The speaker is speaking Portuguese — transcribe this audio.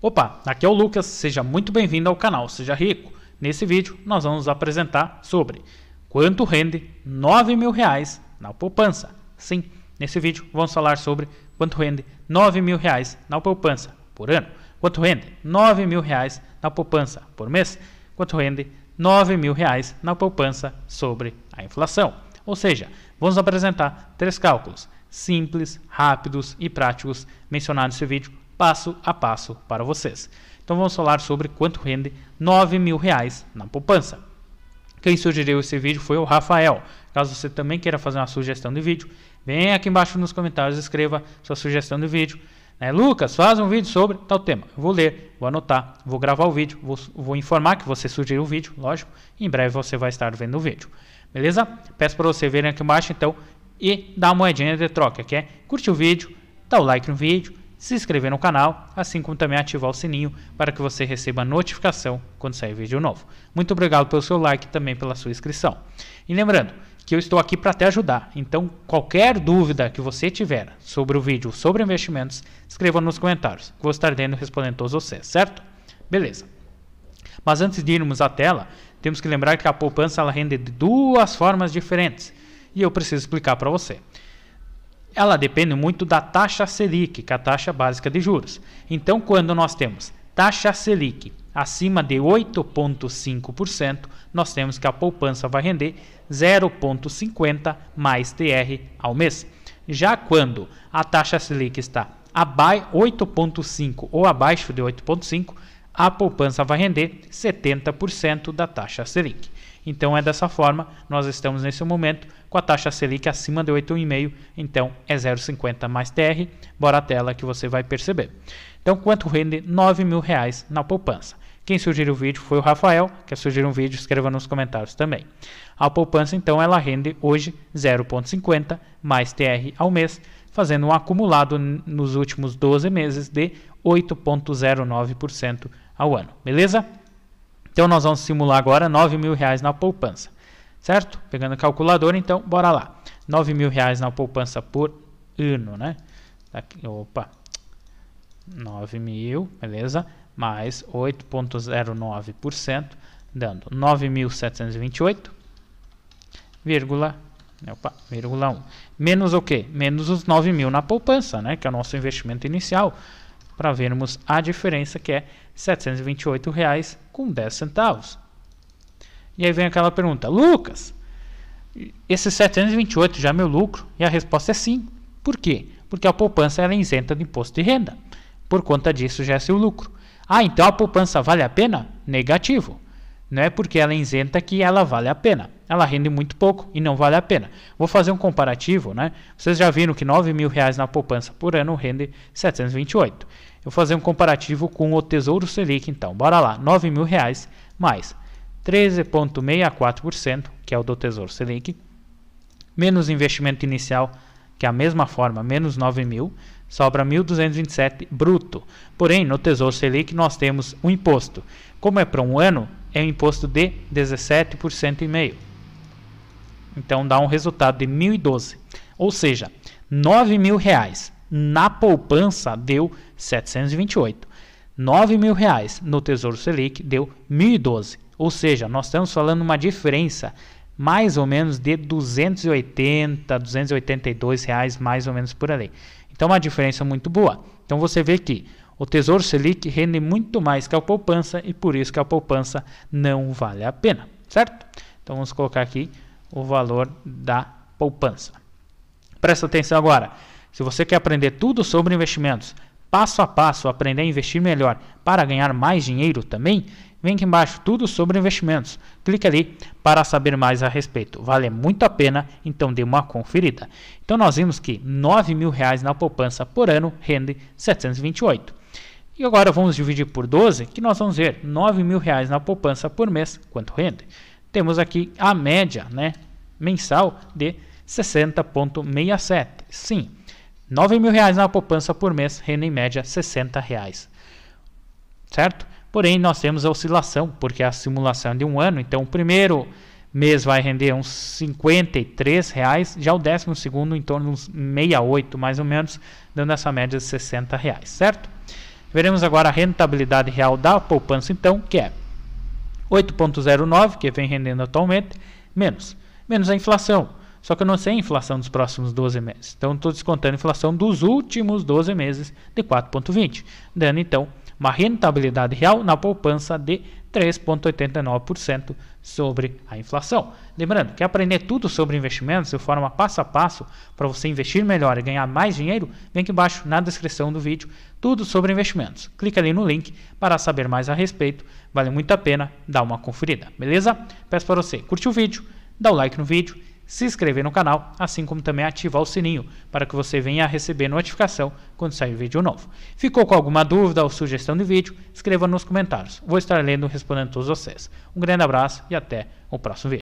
Opa, aqui é o Lucas, seja muito bem-vindo ao canal Seja Rico. Nesse vídeo nós vamos apresentar sobre quanto rende 9 mil reais na poupança. Sim, nesse vídeo vamos falar sobre quanto rende 9 mil reais na poupança por ano. Quanto rende 9 mil reais na poupança por mês? Quanto rende 9 mil reais na poupança sobre a inflação? Ou seja, vamos apresentar três cálculos simples, rápidos e práticos mencionados nesse vídeo passo a passo para vocês. Então vamos falar sobre quanto rende 9 mil reais na poupança. Quem sugeriu esse vídeo foi o Rafael. Caso você também queira fazer uma sugestão de vídeo, vem aqui embaixo nos comentários e escreva sua sugestão de vídeo. Né? Lucas, faz um vídeo sobre tal tema. Eu vou ler, vou anotar, vou gravar o vídeo, vou, vou informar que você sugeriu o vídeo, lógico. em breve você vai estar vendo o vídeo. Beleza? Peço para você verem aqui embaixo então e dar uma moedinha de troca, que é curtir o vídeo, dar o like no vídeo se inscrever no canal, assim como também ativar o sininho para que você receba notificação quando sair vídeo novo. Muito obrigado pelo seu like e também pela sua inscrição. E lembrando que eu estou aqui para te ajudar, então qualquer dúvida que você tiver sobre o vídeo sobre investimentos, escreva nos comentários, vou estar dentro respondendo todos vocês, certo? Beleza. Mas antes de irmos à tela, temos que lembrar que a poupança ela rende de duas formas diferentes e eu preciso explicar para você ela depende muito da taxa Selic, que é a taxa básica de juros. Então, quando nós temos taxa Selic acima de 8,5%, nós temos que a poupança vai render 0,50 mais TR ao mês. Já quando a taxa Selic está 8,5 ou abaixo de 8,5, a poupança vai render 70% da taxa Selic. Então é dessa forma, nós estamos nesse momento com a taxa Selic acima de 8,5, então é 0,50 mais TR, bora a tela que você vai perceber. Então quanto rende 9 mil reais na poupança? Quem sugeriu o vídeo foi o Rafael, quer sugerir um vídeo, escreva nos comentários também. A poupança então ela rende hoje 0,50 mais TR ao mês, fazendo um acumulado nos últimos 12 meses de 8,09% ao ano, beleza? Então nós vamos simular agora 9 mil reais na poupança, certo? Pegando o calculador, então bora lá. 9 mil reais na poupança por ano, né? Tá aqui, opa, 9.000, beleza? Mais 8,09%, dando 9.728,1. vírgula 1. Menos o quê? Menos os 9 mil na poupança, né? Que é o nosso investimento inicial para vermos a diferença que é R$ 728,10. E aí vem aquela pergunta, Lucas, esses 728 já é meu lucro? E a resposta é sim. Por quê? Porque a poupança é isenta do imposto de renda. Por conta disso já é seu lucro. Ah, então a poupança vale a pena? Negativo. Não é porque ela é isenta que ela vale a pena. Ela rende muito pouco e não vale a pena. Vou fazer um comparativo, né? Vocês já viram que nove mil reais na poupança por ano rende 728. Eu vou fazer um comparativo com o Tesouro Selic, então. Bora lá, Nove mil reais mais 13,64%, que é o do Tesouro Selic, menos investimento inicial, que é a mesma forma, menos nove mil, sobra 1.227 bruto. Porém, no Tesouro Selic nós temos o um imposto. Como é para um ano, é um imposto de 17% e meio. Então dá um resultado de 1.012. Ou seja, nove mil reais na poupança deu 728. nove mil reais no Tesouro Selic deu 1.012. Ou seja, nós estamos falando uma diferença mais ou menos de 280, 282 reais mais ou menos por ali. Então uma diferença muito boa. Então você vê que o Tesouro Selic rende muito mais que a poupança e por isso que a poupança não vale a pena, certo? Então vamos colocar aqui o valor da poupança. Presta atenção agora. Se você quer aprender tudo sobre investimentos, passo a passo, aprender a investir melhor para ganhar mais dinheiro também, vem aqui embaixo tudo sobre investimentos. Clique ali para saber mais a respeito. Vale muito a pena, então dê uma conferida. Então nós vimos que R$ reais na poupança por ano rende 728. E agora vamos dividir por 12, que nós vamos ver R$ mil reais na poupança por mês, quanto rende? Temos aqui a média né, mensal de 60,67. Sim, R$ mil reais na poupança por mês rende em média 60 reais. Certo? Porém, nós temos a oscilação, porque é a simulação de um ano. Então, o primeiro mês vai render uns 53 reais, já o décimo segundo em torno de uns 68, mais ou menos, dando essa média de 60 reais, certo? Veremos agora a rentabilidade real da poupança, então, que é 8,09, que vem rendendo atualmente, menos, menos a inflação. Só que eu não sei a inflação dos próximos 12 meses. Então, estou descontando a inflação dos últimos 12 meses de 4,20, dando, então, uma rentabilidade real na poupança de 3,89% sobre a inflação. Lembrando que aprender tudo sobre investimentos de forma passo a passo para você investir melhor e ganhar mais dinheiro, vem aqui embaixo na descrição do vídeo, tudo sobre investimentos. Clica ali no link para saber mais a respeito, vale muito a pena dar uma conferida, beleza? Peço para você curtir o vídeo, dar o like no vídeo se inscrever no canal, assim como também ativar o sininho para que você venha a receber notificação quando sair vídeo novo. Ficou com alguma dúvida ou sugestão de vídeo? Escreva nos comentários. Vou estar lendo e respondendo todos vocês. Um grande abraço e até o próximo vídeo.